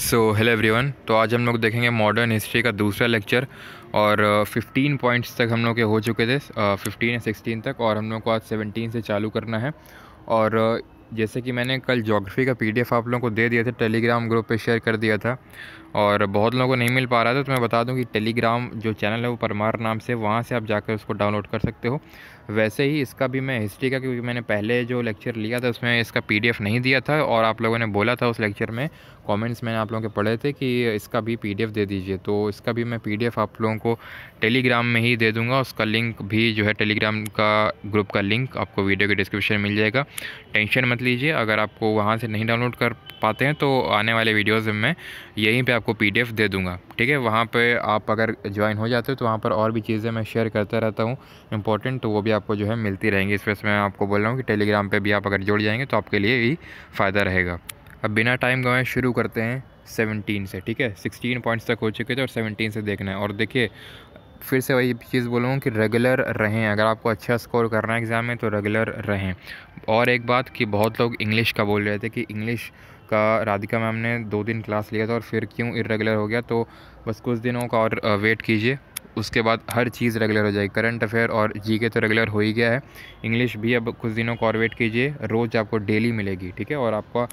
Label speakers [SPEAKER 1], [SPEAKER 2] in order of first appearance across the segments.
[SPEAKER 1] so hello everyone तो आज हम लोग देखेंगे मॉडर्न हिस्ट्री का दूसरा लेक्चर और फिफ्टीन uh, पॉइंट्स तक हम लोग के हो चुके थे फिफ्टीन या सिक्सटीन तक और हम लोग को आज सेवनटीन से चालू करना है और uh, जैसे कि मैंने कल जोग्राफ़ी का पीडीएफ आप लोगों को दे दिया था टेलीग्राम ग्रुप पे शेयर कर दिया था और बहुत लोगों को नहीं मिल पा रहा था तो मैं बता दूं कि टेलीग्राम जो चैनल है वो परमार नाम से वहाँ से आप जाकर उसको डाउनलोड कर सकते हो वैसे ही इसका भी मैं हिस्ट्री का क्योंकि मैंने पहले जो लेक्चर लिया था उसमें इसका पी नहीं दिया था और आप लोगों ने बोला था उस लेक्चर में कमेंट्स मैंने आप लोगों के पढ़े थे कि इसका भी पीडीएफ दे दीजिए तो इसका भी मैं पीडीएफ आप लोगों को टेलीग्राम में ही दे दूँगा उसका लिंक भी जो है टेलीग्राम का ग्रुप का लिंक आपको वीडियो के डिस्क्रिप्शन मिल जाएगा टेंशन मत लीजिए अगर आपको वहाँ से नहीं डाउनलोड कर पाते हैं तो आने वाले वीडियोज़ में मैं यहीं पर आपको पी दे दूँगा ठीक है वहाँ पर आप अगर ज्वाइन हो जाते हो तो वहाँ पर और भी चीज़ें मैं शेयर करता रहता हूँ इंपॉर्टेंट तो वो भी आपको जो है मिलती रहेंगी इस वजह से मैं आपको बोल रहा हूँ कि टेलीग्राम पर भी आप अगर जुड़ जाएंगे तो आपके लिए भी फ़ायदा रहेगा अब बिना टाइम गंवाए शुरू करते हैं सेवनटीन से ठीक है सिक्सटीन पॉइंट्स तक हो चुके थे और सेवनटीन से देखना है और देखिए फिर से वही चीज़ बोलूँगा कि रेगुलर रहें अगर आपको अच्छा स्कोर करना है एग्ज़ाम में तो रेगुलर रहें और एक बात कि बहुत लोग इंग्लिश का बोल रहे थे कि इंग्लिश का राधिका मैम ने दो दिन क्लास लिया था और फिर क्यों इरेगुलर हो गया तो बस कुछ दिनों का और वेट कीजिए उसके बाद हर चीज़ रेगुलर हो जाएगी करंट अफेयर और जी के तो रेगुलर हो ही गया है इंग्लिश भी अब कुछ दिनों को वेट कीजिए रोज़ आपको डेली मिलेगी ठीक है और आपका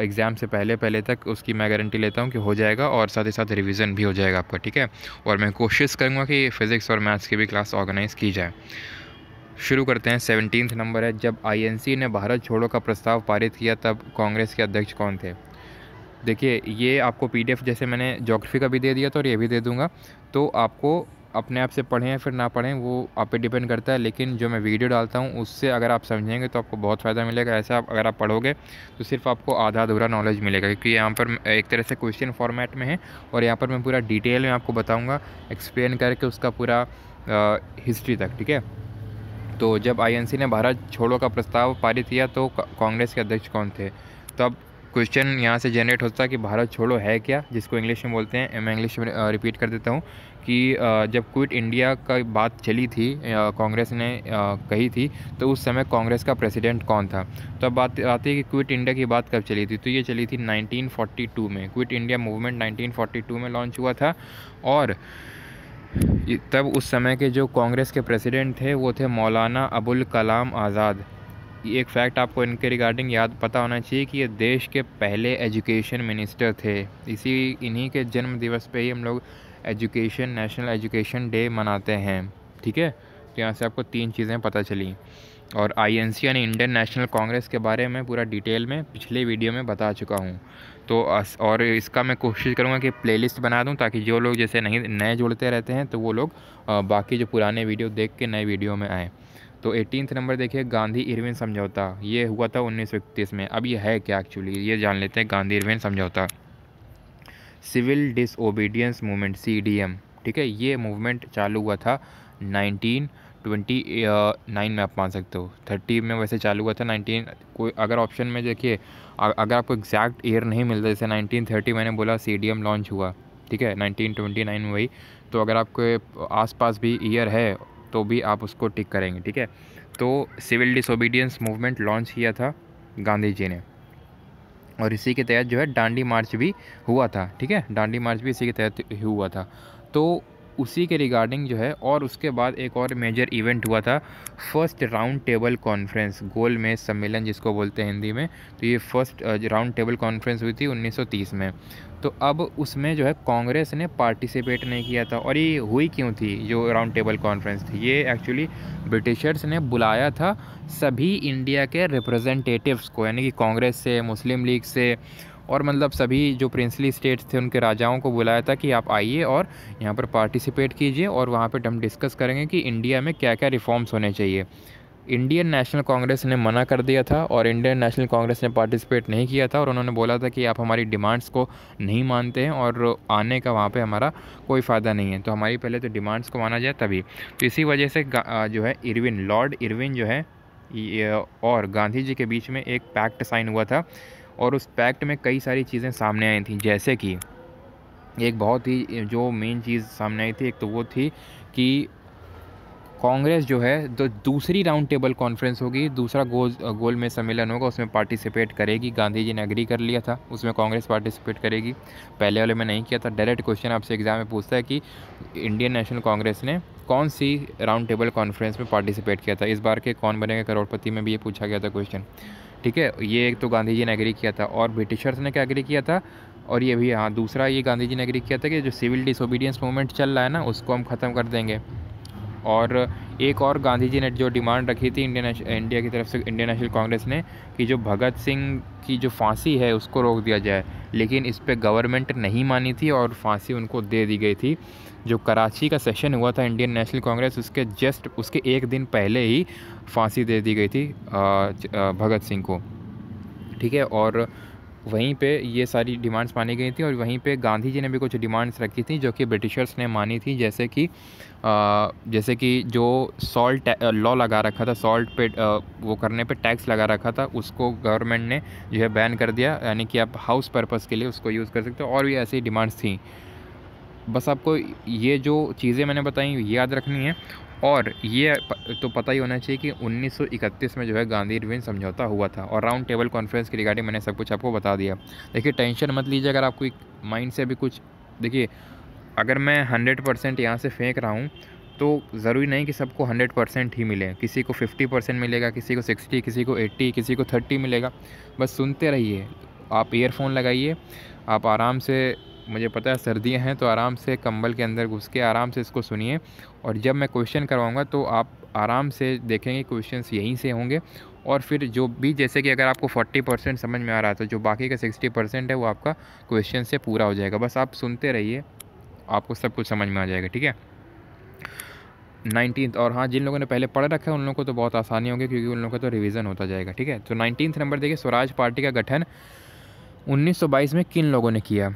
[SPEAKER 1] एग्ज़ाम से पहले पहले तक उसकी मैं गारंटी लेता हूँ कि हो जाएगा और साथ ही साथ रिवीजन भी हो जाएगा आपका ठीक है और मैं कोशिश करूँगा कि फ़िज़िक्स और मैथ्स की भी क्लास ऑर्गेनाइज़ की जाए शुरू करते हैं सेवनटीन नंबर है जब आईएनसी ने भारत छोड़ो का प्रस्ताव पारित किया तब कांग्रेस के अध्यक्ष कौन थे देखिए ये आपको पीडीएफ जैसे मैंने जोग्राफी का भी दे दिया था और ये भी दे दूँगा तो आपको अपने आप से पढ़ें या फिर ना पढ़ें वो आप पे डिपेंड करता है लेकिन जो मैं वीडियो डालता हूँ उससे अगर आप समझेंगे तो आपको बहुत फ़ायदा मिलेगा ऐसे आप अगर आप पढ़ोगे तो सिर्फ आपको आधा अधूरा नॉलेज मिलेगा क्योंकि यहाँ पर एक तरह से क्वेश्चन फॉर्मेट में है और यहाँ पर मैं पूरा डिटेल में आपको बताऊँगा एक्सप्लेन करके उसका पूरा हिस्ट्री तक ठीक है तो जब आईएनसी ने भारत छोड़ो का प्रस्ताव पारित किया तो कांग्रेस के अध्यक्ष कौन थे तब क्वेश्चन यहाँ से जनरेट होता है कि भारत छोड़ो है क्या जिसको इंग्लिश में बोलते हैं मैं इंग्लिश में रिपीट कर देता हूँ कि जब क्विट इंडिया का बात चली थी कांग्रेस ने कही थी तो उस समय कांग्रेस का प्रेसिडेंट कौन था तो अब बात आती है कि क्विट इंडिया की बात कब चली थी तो ये चली थी 1942 में क्विट इंडिया मूवमेंट 1942 में लॉन्च हुआ था और तब उस समय के जो कांग्रेस के प्रेसिडेंट थे वो थे मौलाना अबुल कलाम आज़ाद एक फैक्ट आपको इनके रिगार्डिंग याद पता होना चाहिए कि ये देश के पहले एजुकेशन मिनिस्टर थे इसी इन्हीं के जन्म दिवस पे ही हम लोग एजुकेशन नेशनल एजुकेशन डे मनाते हैं ठीक है तो यहाँ से आपको तीन चीज़ें पता चली और आई एन सी यानी इंडियन नेशनल कांग्रेस के बारे में पूरा डिटेल में पिछले वीडियो में बता चुका हूँ तो और इसका मैं कोशिश करूँगा कि प्लेलिस्ट बना दूँ ताकि जो लोग जैसे नहीं नए जुड़ते रहते हैं तो वो लोग बाकी जो पुराने वीडियो देख के नए वीडियो में आएँ तो एटीन नंबर देखिए गांधी इरविन समझौता ये हुआ था उन्नीस में अब ये है क्या एक्चुअली ये जान लेते हैं गांधी इरविन समझौता सिविल डिसओबीडियंस मूवमेंट एम ठीक है ये मूवमेंट चालू हुआ था नाइनटीन ट्वेंटी नाइन में आप मान सकते हो थर्टी में वैसे चालू हुआ था नाइनटीन कोई अगर ऑप्शन में देखिए अगर आपको एग्जैक्ट ईयर नहीं मिलता जैसे नाइनटीन थर्टी मैंने बोला सी लॉन्च हुआ ठीक है नाइनटीन ट्वेंटी नाइन में वही तो अगर आपके आसपास भी ईयर है तो भी आप उसको टिक करेंगे ठीक है तो सिविल डिसोबीडियंस मूवमेंट लॉन्च किया था गांधी जी ने और इसी के तहत जो है डांडी मार्च भी हुआ था ठीक है डांडी मार्च भी इसी के तहत हुआ था तो उसी के रिगार्डिंग जो है और उसके बाद एक और मेजर इवेंट हुआ था फर्स्ट राउंड टेबल कॉन्फ्रेंस गोल में सम्मेलन जिसको बोलते हैं हिंदी में तो ये फर्स्ट राउंड टेबल कॉन्फ्रेंस हुई थी 1930 में तो अब उसमें जो है कांग्रेस ने पार्टिसिपेट नहीं किया था और ये हुई क्यों थी जो राउंड टेबल कॉन्फ्रेंस थी ये एक्चुअली ब्रिटिशर्स ने बुलाया था सभी इंडिया के रिप्रेजेंटेटिव्स को यानी कि कांग्रेस से मुस्लिम लीग से और मतलब सभी जो प्रिंसली स्टेट्स थे उनके राजाओं को बुलाया था कि आप आइए और यहाँ पर पार्टिसिपेट कीजिए और वहाँ पर हम डिस्कस करेंगे कि इंडिया में क्या क्या रिफॉर्म्स होने चाहिए इंडियन नेशनल कांग्रेस ने मना कर दिया था और इंडियन नेशनल कांग्रेस ने पार्टिसिपेट नहीं किया था और उन्होंने बोला था कि आप हमारी डिमांड्स को नहीं मानते हैं और आने का वहाँ पे हमारा कोई फ़ायदा नहीं है तो हमारी पहले तो डिमांड्स को माना जाए तभी तो इसी वजह से जो है इरविन लॉर्ड इरविन जो है और गांधी जी के बीच में एक पैक्ट साइन हुआ था और उस पैक्ट में कई सारी चीज़ें सामने आई थी जैसे कि एक बहुत ही जो मेन चीज़ सामने आई थी एक तो वो थी कि कांग्रेस जो है तो दूसरी राउंड टेबल कॉन्फ्रेंस होगी दूसरा गोल गोल में सम्मेलन होगा उसमें पार्टिसिपेट करेगी गांधी जी ने एग्री कर लिया था उसमें कांग्रेस पार्टिसिपेट करेगी पहले वाले में नहीं किया था डायरेक्ट क्वेश्चन आपसे एग्ज़ाम में पूछता है कि इंडियन नेशनल कांग्रेस ने कौन सी राउंड टेबल कॉन्फ्रेंस में पार्टिसिपेट किया था इस बार के कौन बनेगा करोड़पति में भी ये पूछा गया था क्वेश्चन ठीक है ये एक तो गांधी जी ने एग्री किया था और ब्रिटिशर्स ने क्या एग्री किया था और ये भी हाँ दूसरा ये गांधी जी ने एग्री किया था कि जो सिविल डिसोबीडियंस मूवमेंट चल रहा है ना उसको हम ख़त्म कर देंगे और एक और गांधी जी ने जो डिमांड रखी थी इंडियन इंडिया की तरफ से इंडियन नेशनल कांग्रेस ने कि जो भगत सिंह की जो फांसी है उसको रोक दिया जाए लेकिन इस पर गवर्नमेंट नहीं मानी थी और फांसी उनको दे दी गई थी जो कराची का सेशन हुआ था इंडियन नेशनल कांग्रेस उसके जस्ट उसके एक दिन पहले ही फांसी दे दी गई थी भगत सिंह को ठीक है और वहीं पे ये सारी डिमांड्स मानी गई थी और वहीं पे गांधी जी ने भी कुछ डिमांड्स रखी थी जो कि ब्रिटिशर्स ने मानी थी जैसे कि आ, जैसे कि जो सॉल्ट लॉ लगा रखा था सॉल्ट पे आ, वो करने पे टैक्स लगा रखा था उसको गवर्नमेंट ने जो है बैन कर दिया यानी कि आप हाउस पर्पस के लिए उसको यूज़ कर सकते हो और भी ऐसी डिमांड्स थी बस आपको ये जो चीज़ें मैंने बताई याद रखनी है और ये तो पता ही होना चाहिए कि 1931 में जो है गांधी इरविन समझौता हुआ था और राउंड टेबल कॉन्फ्रेंस के रिगार्डिंग मैंने सब कुछ आपको बता दिया देखिए टेंशन मत लीजिए अगर आपको माइंड से भी कुछ देखिए अगर मैं हंड्रेड परसेंट यहाँ से फेंक रहा हूँ तो ज़रूरी नहीं कि सबको हंड्रेड परसेंट ही मिले किसी को फिफ्टी परसेंट मिलेगा किसी को सिक्सटी किसी को एट्टी किसी को थर्टी मिलेगा बस सुनते रहिए आप ईयरफोन लगाइए आप आराम से मुझे पता है सर्दियाँ हैं तो आराम से कंबल के अंदर घुस के आराम से इसको सुनिए और जब मैं क्वेश्चन करवाऊँगा तो आप आराम से देखेंगे क्वेश्चन यहीं से होंगे और फिर जो भी जैसे कि अगर आपको 40 परसेंट समझ में आ रहा था तो जो बाकी का 60 परसेंट है वो आपका क्वेश्चन से पूरा हो जाएगा बस आप सुनते रहिए आपको सब कुछ समझ में आ जाएगा ठीक है नाइनटीन्थ और हाँ जिन लोगों ने पहले पढ़ रखा है उन लोगों को तो बहुत आसानी होगी क्योंकि उन लोगों का तो रिवीजन होता जाएगा ठीक है तो नाइनटीन्थ नंबर देखिए स्वराज पार्टी का गठन 1922 में किन लोगों ने किया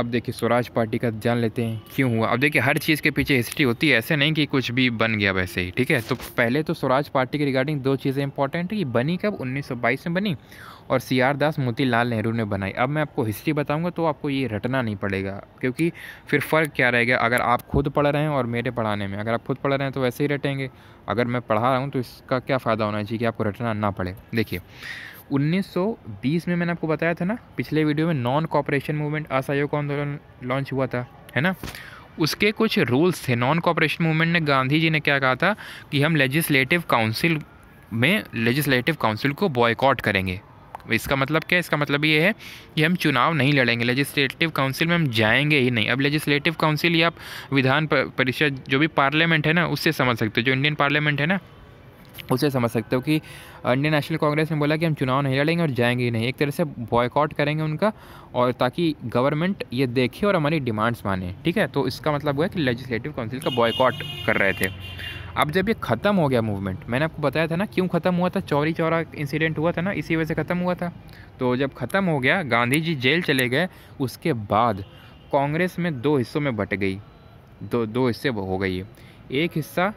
[SPEAKER 1] अब देखिए स्वराज पार्टी का जान लेते हैं क्यों हुआ अब देखिए हर चीज़ के पीछे हिस्ट्री होती है ऐसे नहीं कि कुछ भी बन गया वैसे ही ठीक है तो पहले तो स्वराज पार्टी के रिगार्डिंग दो चीज़ें इंपॉर्टेंट कि बनी कब 1922 में बनी और सी आर दास मोतीलाल नेहरू ने बनाई अब मैं आपको हिस्ट्री बताऊंगा तो आपको ये रटना नहीं पड़ेगा क्योंकि फिर फ़र्क क्या रहेगा अगर आप खुद पढ़ रहे हैं और मेरे पढ़ाने में अगर आप खुद पढ़ रहे हैं तो वैसे ही रटेंगे अगर मैं पढ़ा रहा हूँ तो इसका क्या फ़ायदा होना चाहिए कि आपको रटना ना पड़े देखिए 1920 में मैंने आपको बताया था ना पिछले वीडियो में नॉन कॉपरेशन मूवमेंट असहयोग आंदोलन लॉन्च हुआ था है ना उसके कुछ रूल्स थे नॉन कॉपरेशन मूवमेंट ने गांधी जी ने क्या कहा था कि हम लेजिस्लेटिव काउंसिल में लेजिस्लेटिव काउंसिल को बॉयकॉट करेंगे इसका मतलब क्या है इसका मतलब ये है कि हम चुनाव नहीं लड़ेंगे लेजिस्लेटिव काउंसिल में हम जाएंगे ही नहीं अब लेजिस्लेटिव काउंसिल या आप विधान परिषद जो भी पार्लियामेंट है ना उससे समझ सकते हो जो इंडियन पार्लियामेंट है ना उसे समझ सकते हो कि इंडियन नेशनल कांग्रेस ने बोला कि हम चुनाव नहीं लड़ेंगे और जाएंगे ही नहीं एक तरह से बॉयकॉट करेंगे उनका और ताकि गवर्नमेंट ये देखे और हमारी डिमांड्स माने ठीक है तो इसका मतलब हुआ कि लेजिस्लेटिव काउंसिल का बॉयकॉट कर रहे थे अब जब ये ख़त्म हो गया मूवमेंट मैंने आपको बताया था ना क्यों ख़त्म हुआ था चौरी चौरा इंसिडेंट हुआ था ना इसी वजह से ख़त्म हुआ था तो जब ख़त्म हो गया गांधी जी जेल चले गए उसके बाद कांग्रेस में दो हिस्सों में बट गई दो दो हिस्से हो गई एक हिस्सा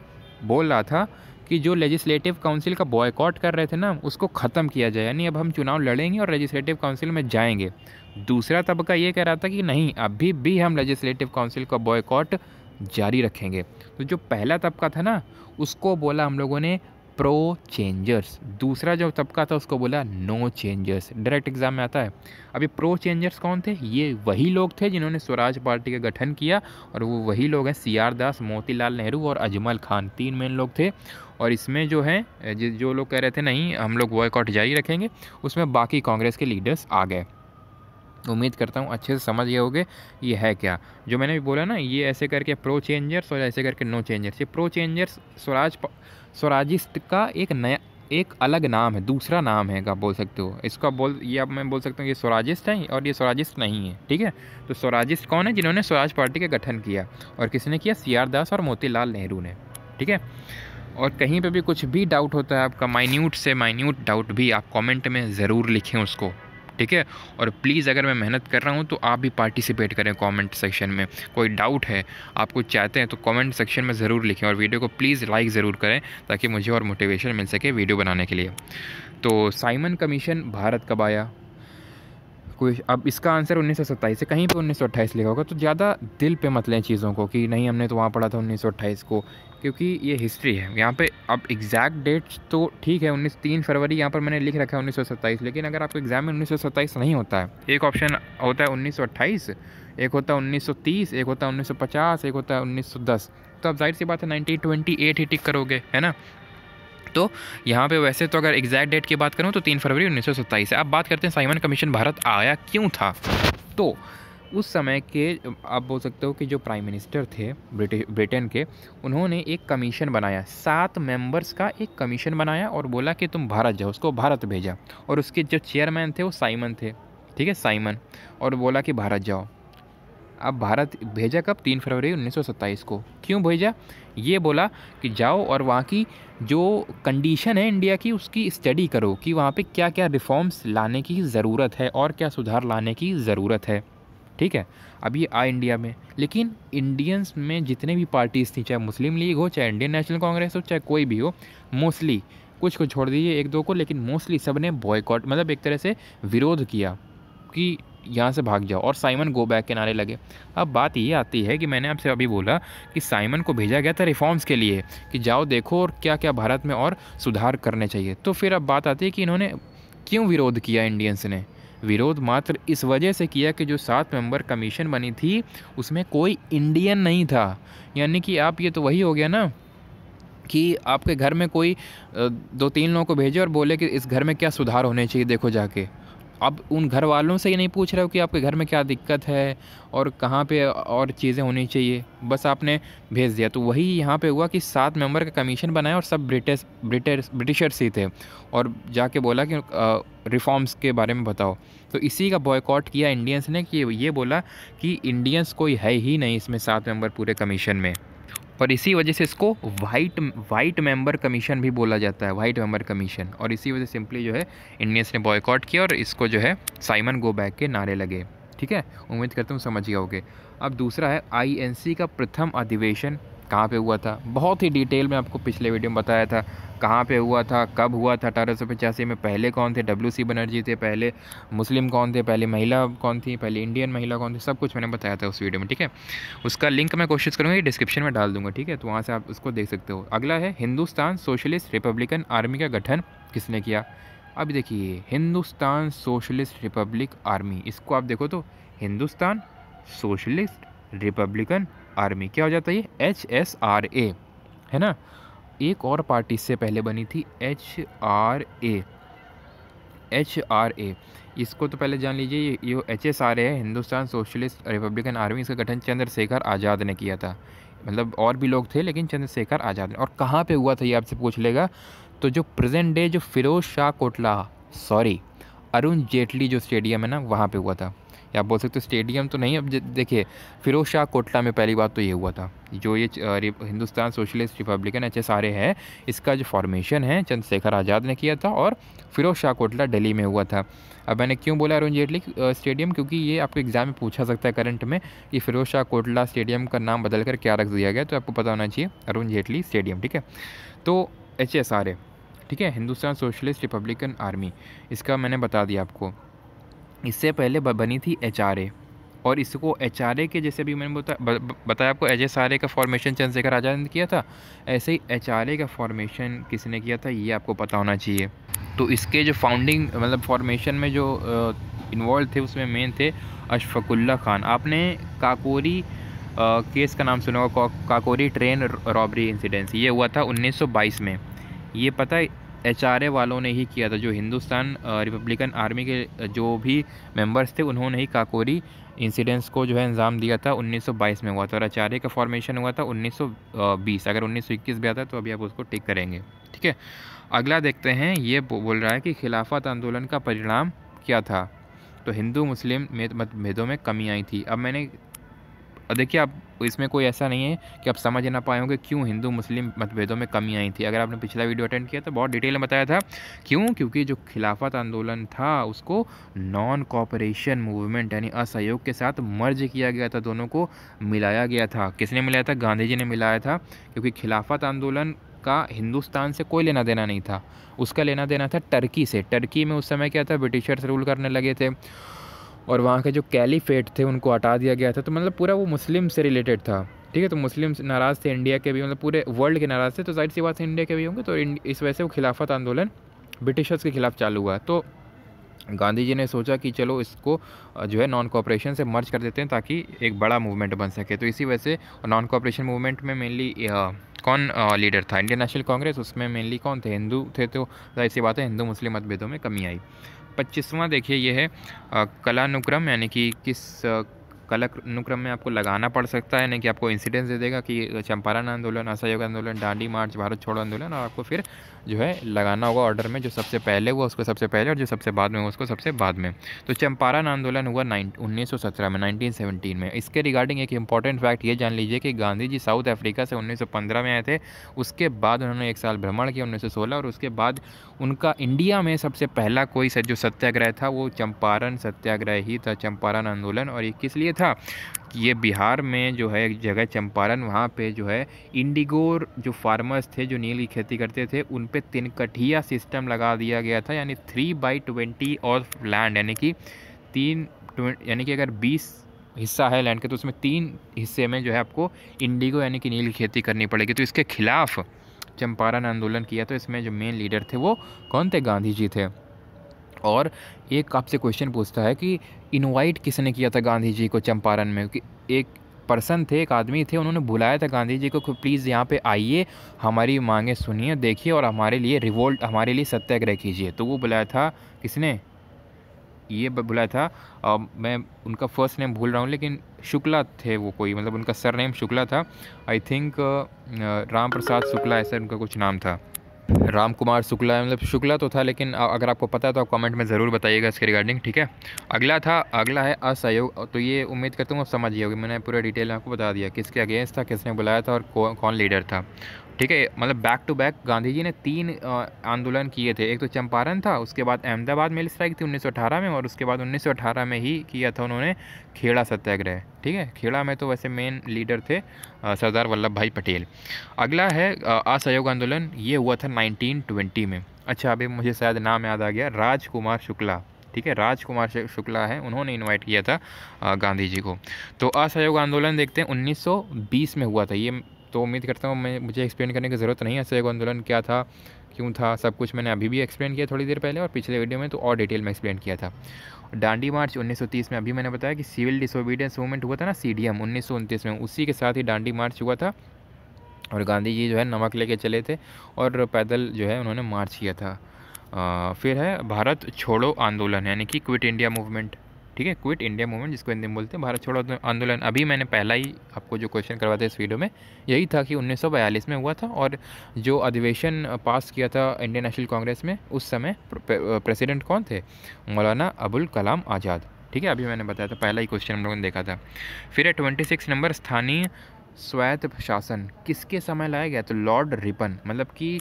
[SPEAKER 1] बोल रहा था कि जो लेजिस्लेटिव काउंसिल का बॉयकॉट कर रहे थे ना उसको ख़त्म किया जाए यानी अब हम चुनाव लड़ेंगे और लेजिस्लेटिव काउंसिल में जाएंगे दूसरा तबका ये कह रहा था कि नहीं अभी भी हम लेजिस्लेटिव काउंसिल का बॉयकॉट जारी रखेंगे तो जो पहला तबका था ना उसको बोला हम लोगों ने प्रो चेंजर्स दूसरा जो तबका था उसको बोला नो चेंजर्स डायरेक्ट एग्ज़ाम में आता है अभी प्रो चेंजर्स कौन थे ये वही लोग थे जिन्होंने स्वराज पार्टी का गठन किया और वो वही लोग हैं सी आर दास मोतीलाल नेहरू और अजमल खान तीन मेन लोग थे और इसमें जो है जो लोग कह रहे थे नहीं हम लोग वर्कआउट जारी रखेंगे उसमें बाकी कांग्रेस के लीडर्स आ गए उम्मीद करता हूँ अच्छे से समझ गए होगे ये है क्या जो मैंने भी बोला ना ये ऐसे करके प्रो चेंजर्स और ऐसे करके नो चेंजर्स ये प्रो चेंजर्स स्वराज स्वराजिस्ट का एक नया एक अलग नाम है दूसरा नाम है का बोल सकते हो इसका बोल ये अब मैं बोल सकता हूँ ये स्वराजिस्ट है और ये स्वराजिस्ट नहीं है ठीक है तो स्वराजिस्ट कौन है जिन्होंने स्वराज पार्टी का गठन किया और किसने किया सी आर दास और मोतीलाल नेहरू ने ठीक है और कहीं पे भी कुछ भी डाउट होता है आपका माइन्यूट से माइन्यूट डाउट भी आप कमेंट में ज़रूर लिखें उसको ठीक है और प्लीज़ अगर मैं मेहनत कर रहा हूँ तो आप भी पार्टिसिपेट करें कमेंट सेक्शन में कोई डाउट है आप कुछ चाहते हैं तो कमेंट सेक्शन में ज़रूर लिखें और वीडियो को प्लीज़ लाइक ज़रूर करें ताकि मुझे और मोटिवेशन मिल सके वीडियो बनाने के लिए तो साइमन कमीशन भारत कब आया कोई अब इसका आंसर उन्नीस सौ सत्ताईस है कहीं पे उन्नीस सौ अट्ठाईस लिखा होगा तो ज़्यादा दिल पे मत लें चीज़ों को कि नहीं हमने तो वहाँ पढ़ा था उन्नीस सौ अट्ठाईस को क्योंकि ये हिस्ट्री है यहाँ पे अब एग्जैक्ट डेट्स तो ठीक है उन्नीस तीन फरवरी यहाँ पर मैंने लिख रखा है उन्नीस सौ सत्ताईस लेकिन अगर आपको एग्ज़ाम में उन्नीस सौ सत्ताईस नहीं होता है एक ऑप्शन होता है उन्नीस सौ अट्ठाईस एक होता है उन्नीस सौ तीस एक होता है उन्नीस सौ पचास एक होता है उन्नीस सौ दस तो अब जाहिर सी बात है नाइनटीन ट्वेंटी एट ही टिक करोगे है ना तो यहाँ पे वैसे तो अगर एग्जैक्ट डेट की बात करूँ तो तीन फरवरी उन्नीस सौ से अब बात करते हैं साइमन कमीशन भारत आया क्यों था तो उस समय के आप बोल सकते हो कि जो प्राइम मिनिस्टर थे ब्रिटिश ब्रिटेन के उन्होंने एक कमीशन बनाया सात मेंबर्स का एक कमीशन बनाया और बोला कि तुम भारत जाओ उसको भारत भेजा और उसके जो चेयरमैन थे वो साइमन थे ठीक है साइमन और बोला कि भारत जाओ अब भारत भेजा कब तीन फरवरी उन्नीस को क्यों भेजा ये बोला कि जाओ और वहाँ की जो कंडीशन है इंडिया की उसकी स्टडी करो कि वहाँ पे क्या क्या रिफॉर्म्स लाने की ज़रूरत है और क्या सुधार लाने की ज़रूरत है ठीक है अब ये आए इंडिया में लेकिन इंडियंस में जितने भी पार्टीज़ थी चाहे मुस्लिम लीग हो चाहे इंडियन नेशनल कांग्रेस हो चाहे कोई भी हो मोस्टली कुछ को छोड़ दीजिए एक दो को लेकिन मोस्टली सब ने बॉयकॉट मतलब एक तरह से विरोध किया कि यहाँ से भाग जाओ और साइमन गो बैक के नारे लगे अब बात ये आती है कि मैंने आपसे अभी बोला कि साइमन को भेजा गया था रिफॉर्म्स के लिए कि जाओ देखो और क्या क्या भारत में और सुधार करने चाहिए तो फिर अब बात आती है कि इन्होंने क्यों विरोध किया इंडियंस ने विरोध मात्र इस वजह से किया कि जो सात मेंबर कमीशन बनी थी उसमें कोई इंडियन नहीं था यानी कि आप ये तो वही हो गया ना कि आपके घर में कोई दो तीन लोगों को भेजे और बोले कि इस घर में क्या सुधार होने चाहिए देखो जाके अब उन घर वालों से ये नहीं पूछ रहे हो कि आपके घर में क्या दिक्कत है और कहाँ पे और चीज़ें होनी चाहिए बस आपने भेज दिया तो वही यहाँ पे हुआ कि सात मेंबर का कमीशन बनाया और सब ब्रिटिश ब्रिटिश ब्रिटिशर्स ही थे और जाके बोला कि रिफॉर्म्स के बारे में बताओ तो इसी का बॉयकॉट किया इंडियंस ने कि ये बोला कि इंडियंस कोई है ही नहीं इसमें सात मेंबर पूरे कमीशन में और इसी वजह से इसको वाइट वाइट मेंबर कमीशन भी बोला जाता है वाइट मेंबर कमीशन और इसी वजह सिंपली जो है इंडियंस ने बॉयकॉट किया और इसको जो है साइमन गो बैक के नारे लगे ठीक है उम्मीद करता हूँ समझ गया होगे अब दूसरा है आईएनसी का प्रथम अधिवेशन कहाँ पे हुआ था बहुत ही डिटेल में आपको पिछले वीडियो में बताया था कहाँ पे हुआ था कब हुआ था अठारह में पहले कौन थे डब्ल्यू बनर्जी थे पहले मुस्लिम कौन थे पहले महिला कौन थी पहले इंडियन महिला कौन थी सब कुछ मैंने बताया था उस वीडियो में ठीक है उसका लिंक मैं कोशिश करूँगी डिस्क्रिप्शन में डाल दूँगा ठीक है तो वहाँ से आप उसको देख सकते हो अगला है हिंदुस्तान सोशलिस्ट रिपब्लिकन आर्मी का गठन किसने किया अब देखिए हिंदुस्तान सोशलिस्ट रिपब्लिक आर्मी इसको आप देखो तो हिंदुस्तान सोशलिस्ट रिपब्लिकन आर्मी क्या हो जाता है ये एच एस आर ए है ना एक और पार्टी इससे पहले बनी थी H R A H R A इसको तो पहले जान लीजिए ये एच एस आर ए है हिंदुस्तान सोशलिस्ट रिपब्लिकन आर्मी इसका गठन चंद्रशेखर आज़ाद ने किया था मतलब और भी लोग थे लेकिन चंद्रशेखर आज़ाद ने और कहाँ पे हुआ था ये आपसे पूछ लेगा तो जो प्रेजेंट डे जो फिरोज़ शाह कोटला सॉरी अरुण जेटली जो स्टेडियम है ना वहाँ पे हुआ था या बोल सकते हो स्टेडियम तो नहीं अब देखिए फिरोज शाह कोटला में पहली बात तो ये हुआ था जो ये Hindustan socialist republican H S R A है इसका जो फॉर्मेशन है चंद्रशेखर आज़ाद ने किया था और फिरोज शाह कोटला दिल्ली में हुआ था अब मैंने क्यों बोला अरुण जेटली स्टेडियम क्योंकि ये आपको एग्ज़ाम में पूछा सकता है करंट में कि फिरोज शाह कोटला स्टेडियम का नाम बदल कर क्या रख दिया गया तो आपको पता होना चाहिए अरुण जेटली स्टेडियम ठीक है तो एच एस आर ए ठीक है हिंदुस्तान सोशलिस्ट रिपब्लिकन आर्मी इसका मैंने बता दिया आपको इससे पहले बनी थी एच और इसको एच के जैसे भी मैंने बताया आपको एच एस का फॉर्मेशन चंद्रशेखर आज़ाद ने किया था ऐसे ही एच का फॉर्मेशन किसने किया था ये आपको पता होना चाहिए तो इसके जो फाउंडिंग मतलब फॉर्मेशन में जो इन्वॉल्व थे उसमें मेन थे अशफकुल्ला खान आपने काकोरी आ, केस का नाम सुना होगा काकोरी ट्रेन रॉबरी इंसिडेंस ये हुआ था 1922 में ये पता एच वालों ने ही किया था जो हिंदुस्तान रिपब्लिकन आर्मी के जो भी मेंबर्स थे उन्होंने ही काकोरी इंसिडेंट्स को जो है अंजाम दिया था 1922 में हुआ था और एच का फॉर्मेशन हुआ था 1920 अगर 1921 भी आता तो अभी आप उसको टिक करेंगे ठीक है अगला देखते हैं ये बोल रहा है कि खिलाफत आंदोलन का परिणाम क्या था तो हिंदू मुस्लिम मतभेदों में कमी आई थी अब मैंने और देखिए आप इसमें कोई ऐसा नहीं है कि आप समझ ना पाए होंगे क्यों हिंदू मुस्लिम मतभेदों में कमी आई थी अगर आपने पिछला वीडियो अटेंड किया तो बहुत डिटेल में बताया था क्यों क्योंकि जो खिलाफत आंदोलन था उसको नॉन कॉपरेशन मूवमेंट यानी असहयोग के साथ मर्ज किया गया था दोनों को मिलाया गया था किसने मिलाया था गांधी जी ने मिलाया था क्योंकि खिलाफत आंदोलन का हिंदुस्तान से कोई लेना देना नहीं था उसका लेना देना था टर्की से टर्की में उस समय क्या था ब्रिटिशर्स रूल करने लगे थे और वहाँ के जो कैलीफेट थे उनको हटा दिया गया था तो मतलब पूरा वो मुस्लिम से रिलेटेड था ठीक है तो मुस्लिम नाराज़ थे इंडिया के भी मतलब पूरे वर्ल्ड के नाराज़ थे तो जाहिर सी बात है इंडिया के भी होंगे तो इस वजह से वो खिलाफत आंदोलन ब्रिटिशर्स के खिलाफ चालू हुआ तो गांधी जी ने सोचा कि चलो इसको जो है नॉन कॉपरेशन से मर्ज कर देते हैं ताकि एक बड़ा मूवमेंट बन सके तो इसी वजह से नॉन कॉपरेशन मूवमेंट में मेनली कौन लीडर था इंडियन नेशनल कांग्रेस उसमें मेनली कौन थे हिंदू थे तो जाहिर सी बात है हिंदू मुस्लिम मतभेदों में कमी आई पच्चीसवां देखिए ये है कलानुक्रम यानी कि किस अनुक्रम में आपको लगाना पड़ सकता है नहीं कि आपको इंसिडेंस दे देगा कि चंपारण आंदोलन असहयोग आंदोलन डांडी मार्च भारत छोड़ो आंदोलन और आपको फिर जो है लगाना होगा ऑर्डर में जो सबसे पहले हुआ उसको सबसे पहले और जो सबसे बाद में हुआ उसको सबसे बाद में तो चंपारण आंदोलन हुआ नाइन उन्नीस में नाइनटीन में इसके रिगार्डिंग एक इंपॉर्टेंट फैक्ट ये जान लीजिए कि गांधी जी साउथ अफ्रीका से उन्नीस में आए थे उसके बाद उन्होंने एक साल भ्रमण किया उन्नीस और उसके बाद उनका इंडिया में सबसे पहला कोई जो सत्याग्रह था वो चंपारण सत्याग्रह ही था चंपारण आंदोलन और ये किस लिए था था ये बिहार में जो है एक जगह चंपारण वहाँ पे जो है इंडिगोर जो फार्मर्स थे जो नील की खेती करते थे उन पर तिनकठिया सिस्टम लगा दिया गया था यानी three by twenty of land यानी कि तीन यानी कि अगर बीस हिस्सा है लैंड के तो उसमें तीन हिस्से में जो है आपको इंडिगो यानी कि नील की खेती करनी पड़ेगी तो इसके खिलाफ चंपारण आंदोलन किया तो इसमें जो मेन लीडर थे वो कौन थे गांधी जी थे और एक आपसे क्वेश्चन पूछता है कि इनवाइट किसने किया था गांधी जी को चंपारण में कि एक पर्सन थे एक आदमी थे उन्होंने बुलाया था गांधी जी को कि प्लीज़ यहाँ पे आइए हमारी मांगें सुनिए देखिए और हमारे लिए रिवोल्ट हमारे लिए सत्याग्रह कीजिए तो वो बुलाया था किसने ये बुलाया था आ, मैं उनका फर्स्ट नेम भूल रहा हूँ लेकिन शुक्ला थे वो कोई मतलब उनका सर नेम शुक्ला था आई थिंक राम प्रसाद शुक्ला ऐसा उनका कुछ नाम था राम कुमार शुक्ला मतलब शुक्ला तो था लेकिन अगर आपको पता है तो आप कमेंट में ज़रूर बताइएगा इसके रिगार्डिंग ठीक है अगला था अगला है असहयोग तो ये उम्मीद करता हूँ आप समझिए होगी मैंने पूरा डिटेल आपको बता दिया किसके अगेंस्ट था किसने बुलाया था और कौन लीडर था ठीक है मतलब back to back Gandhi ji ने तीन आंदोलन किए थे एक तो चंपारण था उसके बाद अहमदाबाद मिल स्ट्राइक थी 1918 में और उसके बाद 1918 में ही किया था उन्होंने खेड़ा सत्याग्रह ठीक है खेड़ा में तो वैसे मेन लीडर थे सरदार वल्लभ भाई पटेल अगला है असहयोग आंदोलन ये हुआ था नाइनटीन में अच्छा अभी मुझे शायद नाम याद आ गया राजकुमार शुक्ला ठीक है राजकुमार शुक्ला है उन्होंने इनवाइट किया था गांधी जी को तो असहयोग आंदोलन देखते हैं 1920 में हुआ था ये तो उम्मीद करता हूँ मैं मुझे एक्सप्लेन करने की ज़रूरत नहीं है सहयोग आंदोलन क्या था क्यों था सब कुछ मैंने अभी भी एक्सप्लेन किया थोड़ी देर पहले और पिछले वीडियो में तो और डिटेल में एक्सप्लेन किया था डांडी मार्च 1930 में अभी मैंने बताया कि सिविल डिसोबीडियंस मूवमेंट हुआ था ना सी डी एम में उसी के साथ ही डांडी मार्च हुआ था और गांधी जी जो है नमक लेके चले थे और पैदल जो है उन्होंने मार्च किया था आ, फिर है भारत छोड़ो आंदोलन यानी कि क्विट इंडिया मूवमेंट ठीक है क्विट इंडिया मूवमेंट जिसको हिंदी में बोलते हैं भारत छोड़ो आंदोलन अभी मैंने पहला ही आपको जो क्वेश्चन करवाया था इस वीडियो में यही था कि 1942 में हुआ था और जो अधिवेशन पास किया था इंडियन नेशनल कांग्रेस में उस समय प्रेसिडेंट कौन थे मौलाना अबुल कलाम आज़ाद ठीक है अभी मैंने बताया था पहला ही क्वेश्चन हम लोगों ने देखा था फिर है ट्वेंटी सिक्स नंबर स्थानीय स्वायत्त शासन किसके समय लाया गया तो लॉर्ड रिपन मतलब कि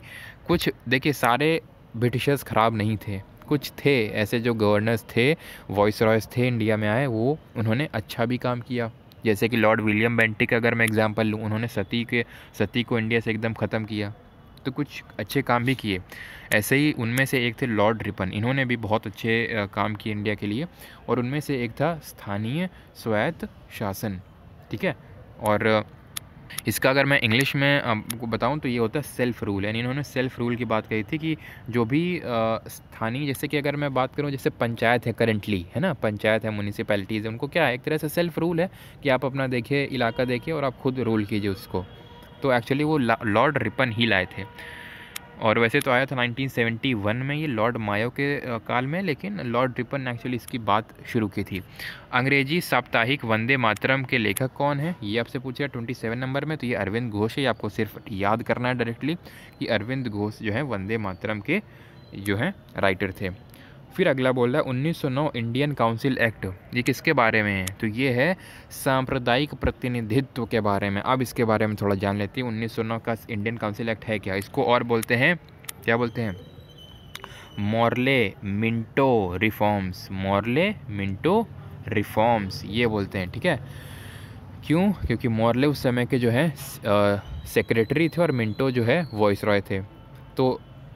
[SPEAKER 1] कुछ देखिए सारे ब्रिटिशर्स ख़राब नहीं थे कुछ थे ऐसे जो गवर्नर्स थे वॉइस रॉयस थे इंडिया में आए वो उन्होंने अच्छा भी काम किया जैसे कि लॉर्ड विलियम बेंटिक अगर मैं एग्ज़ाम्पल लूँ उन्होंने सती के सती को इंडिया से एकदम ख़त्म किया तो कुछ अच्छे काम भी किए ऐसे ही उनमें से एक थे लॉर्ड रिपन इन्होंने भी बहुत अच्छे काम किए इंडिया के लिए और उनमें से एक था स्थानीय स्वायत्त शासन ठीक है और इसका अगर मैं इंग्लिश में आपको बताऊं तो ये होता है सेल्फ़ रूल यानी इन्होंने सेल्फ़ रूल की बात कही थी कि जो भी स्थानीय जैसे कि अगर मैं बात करूं जैसे पंचायत है करेंटली है ना पंचायत है है उनको क्या है एक तरह से सेल्फ़ रूल है कि आप अपना देखिए इलाका देखिए और आप खुद रूल कीजिए उसको तो एक्चुअली वो लॉर्ड रिपन ही लाए थे और वैसे तो आया था 1971 में ये लॉर्ड मायो के काल में लेकिन लॉर्ड रिपन ने एक्चुअली इसकी बात शुरू की थी अंग्रेजी साप्ताहिक वंदे मातरम के लेखक कौन है ये आपसे पूछा ट्वेंटी सेवन नंबर में तो ये अरविंद घोष है ये आपको सिर्फ याद करना है डायरेक्टली कि अरविंद घोष जो है वंदे मातरम के जो हैं राइटर थे फिर अगला बोल रहा है 1909 इंडियन काउंसिल एक्ट ये किसके बारे में है तो ये है सांप्रदायिक प्रतिनिधित्व के बारे में अब इसके बारे में थोड़ा जान लेती हूँ उन्नीस का इंडियन काउंसिल एक्ट है क्या इसको और बोलते हैं क्या बोलते हैं Morley Minto reforms Morley Minto reforms ये बोलते हैं ठीक है क्यों क्योंकि मॉर्ले उस समय के जो है सेक्रेटरी थे और मिंटो जो है वॉइस रॉय थे तो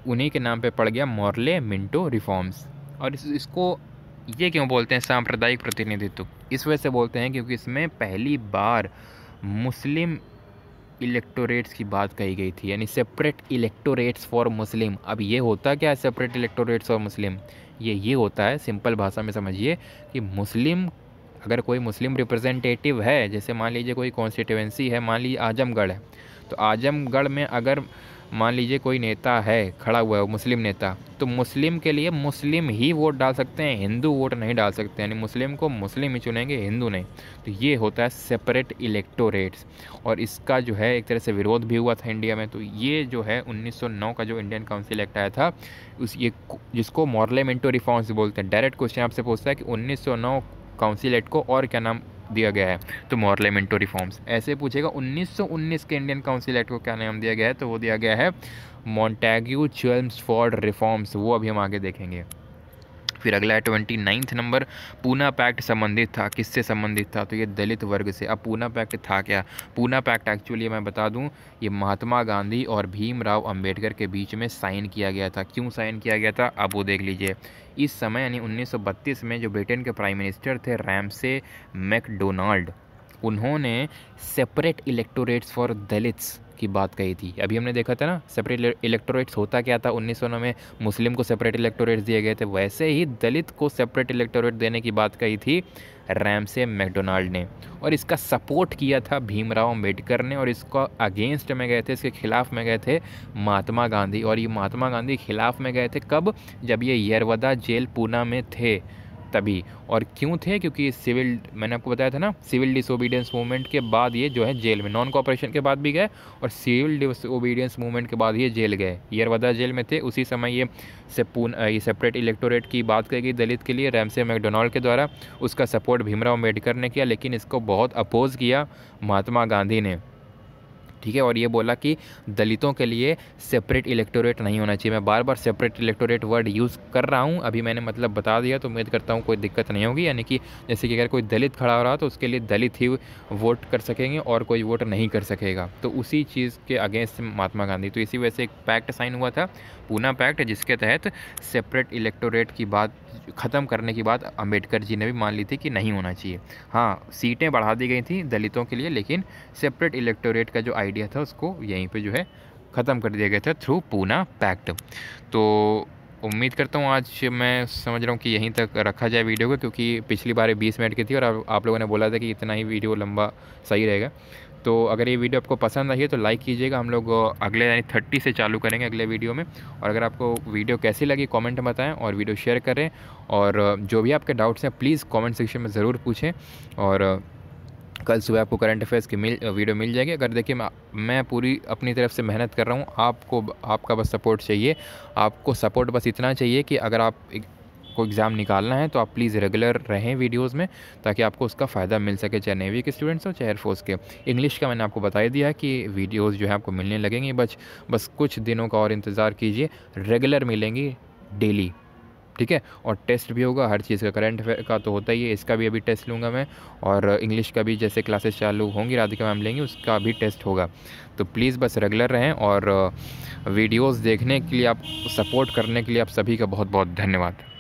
[SPEAKER 1] उन्हीं के नाम पे पड़ गया मॉर्ले मिंटो रिफॉर्म्स और इस, इसको ये क्यों बोलते हैं सांप्रदायिक प्रतिनिधित्व इस वजह से बोलते हैं क्योंकि इसमें पहली बार मुस्लिम इलेक्टोरेट्स की बात कही गई थी यानी सेपरेट इलेक्टोरेट्स फॉर मुस्लिम अब ये होता क्या है सेपरेट इलेक्टोरेट्स फॉर मुस्लिम ये ये होता है सिंपल भाषा में समझिए कि मुस्लिम अगर कोई मुस्लिम रिप्रेजेंटेटिव है जैसे मान लीजिए कोई कॉन्स्टिट्यूंसी है मान लीजिए आजमगढ़ है तो आजमगढ़ में अगर मान लीजिए कोई नेता है खड़ा हुआ है मुस्लिम नेता तो मुस्लिम के लिए मुस्लिम ही वोट डाल सकते हैं हिंदू वोट नहीं डाल सकते यानी मुस्लिम को मुस्लिम ही चुनेंगे हिंदू नहीं तो ये होता है सेपरेट इलेक्टोरेट्स और इसका जो है एक तरह से विरोध भी हुआ था इंडिया में तो ये जो है 1909 का जो इंडियन काउंसिल एक्ट आया था उस ये जिसको मॉर्लेमेंटो रिफॉर्म्स बोलते हैं डायरेक्ट क्वेश्चन आपसे पूछता है कि उन्नीस काउंसिल एक्ट को और क्या नाम दिया गया है तो मॉरले मिंटो रिफॉर्म्स ऐसे पूछेगा 1919 के इंडियन काउंसिल एक्ट को क्या नाम दिया गया है तो वो दिया गया है मॉन्टैग्यू चर्म्स फॉर रिफॉर्म्स वो अभी हम आगे देखेंगे फिर अगला है twenty ninth number Poona pact संबंधित था किससे संबंधित था तो ये दलित वर्ग से अब पूना पैक्ट था क्या पूना पैक्ट एक्चुअली मैं बता दूँ ये महात्मा गांधी और भीमराव अंबेडकर के बीच में साइन किया गया था क्यों साइन किया गया था अब वो देख लीजिए इस समय यानी उन्नीस में जो ब्रिटेन के प्राइम मिनिस्टर थे रैमसे मैकडोनाल्ड उन्होंने सेपरेट इलेक्टोरेट्स फॉर दलित्स की बात कही थी अभी हमने देखा था ना सेपरेट इलेक्टोरेट्स होता क्या था उन्नीस में मुस्लिम को सेपरेट इलेक्टोरेट्स दिए गए थे वैसे ही दलित को सेपरेट इलेक्टोरेट देने की बात कही थी रैमसे मैकडोनाल्ड ने और इसका सपोर्ट किया था भीमराव अम्बेडकर ने और इसका अगेंस्ट में गए थे इसके खिलाफ में गए थे महात्मा गांधी और ये महात्मा गांधी खिलाफ में गए थे कब जब ये यरवदा जेल पूना में थे तभी और क्यों थे क्योंकि सिविल मैंने आपको बताया था ना सिविल डिसोबीडियंस मूवमेंट के बाद ये जो है जेल में नॉन कॉपरेशन के बाद भी गए और सिविल डिसोबीडियंस मूवमेंट के बाद ये जेल गए यरवदा जेल में थे उसी समय ये सेपून ये सेपरेट इलेक्टोरेट की बात कही गई दलित के लिए रैमसे मैकडोनाल्ड के द्वारा उसका सपोर्ट भीमराव अम्बेडकर ने किया लेकिन इसको बहुत अपोज़ किया महात्मा गांधी ने ठीक है और ये बोला कि दलितों के लिए सेपरेट इलेक्टोरेट नहीं होना चाहिए मैं बार बार सेपरेट इलेक्टोरेट वर्ड यूज़ कर रहा हूँ अभी मैंने मतलब बता दिया तो उम्मीद करता हूँ कोई दिक्कत नहीं होगी यानी कि जैसे कि अगर कोई दलित खड़ा हो रहा तो उसके लिए दलित ही वोट कर सकेंगे और कोई वोट नहीं कर सकेगा तो उसी चीज़ के अगेंस्ट महात्मा गांधी तो इसी वजह से एक पैक्ट साइन हुआ था पूना पैक्ट जिसके तहत सेपरेट इलेक्टोरेट की बात ख़त्म करने की बात अम्बेडकर जी ने भी मान ली थी कि नहीं होना चाहिए हाँ सीटें बढ़ा दी गई थी दलितों के लिए लेकिन सेपरेट इलेक्टोरेट का जो आइडिया था उसको यहीं पे जो है ख़त्म कर दिया गया था थ्रू पूना पैक्ट तो उम्मीद करता हूँ आज मैं समझ रहा हूँ कि यहीं तक रखा जाए वीडियो को क्योंकि पिछली बार बीस मिनट की थी और आप, आप लोगों ने बोला था कि इतना ही वीडियो लंबा सही रहेगा तो अगर ये वीडियो आपको पसंद आई है तो लाइक कीजिएगा हम लोग अगले यानी थर्टी से चालू करेंगे अगले वीडियो में और अगर आपको वीडियो कैसी लगी कमेंट में और वीडियो शेयर करें और जो भी आपके डाउट्स हैं प्लीज़ कमेंट सेक्शन में ज़रूर पूछें और कल सुबह आपको करंट अफेयर्स की मिल वीडियो मिल जाएगी अगर देखिए मैं मैं पूरी अपनी तरफ से मेहनत कर रहा हूँ आपको आपका बस सपोर्ट चाहिए आपको सपोर्ट बस इतना चाहिए कि अगर आप को एग्ज़ाम निकालना है तो आप प्लीज़ रेगुलर रहें वीडियोस में ताकि आपको उसका फ़ायदा मिल सके चाहे नेवी के स्टूडेंट्स हो चाहे एयरफोर्स के इंग्लिश का मैंने आपको बता ही दिया कि वीडियोस जो है आपको मिलने लगेंगी बस बस कुछ दिनों का और इंतज़ार कीजिए रेगुलर मिलेंगी डेली ठीक है और टेस्ट भी होगा हर चीज़ का करंट अफेयर का तो होता ही है इसका भी अभी टेस्ट लूँगा मैं और इंग्लिश का भी जैसे क्लासेस चालू होंगी राधिका मैम लेंगी उसका भी टेस्ट होगा तो प्लीज़ बस रेगुलर रहें और वीडियोज़ uh, देखने के लिए आप सपोर्ट करने के लिए आप सभी का बहुत बहुत धन्यवाद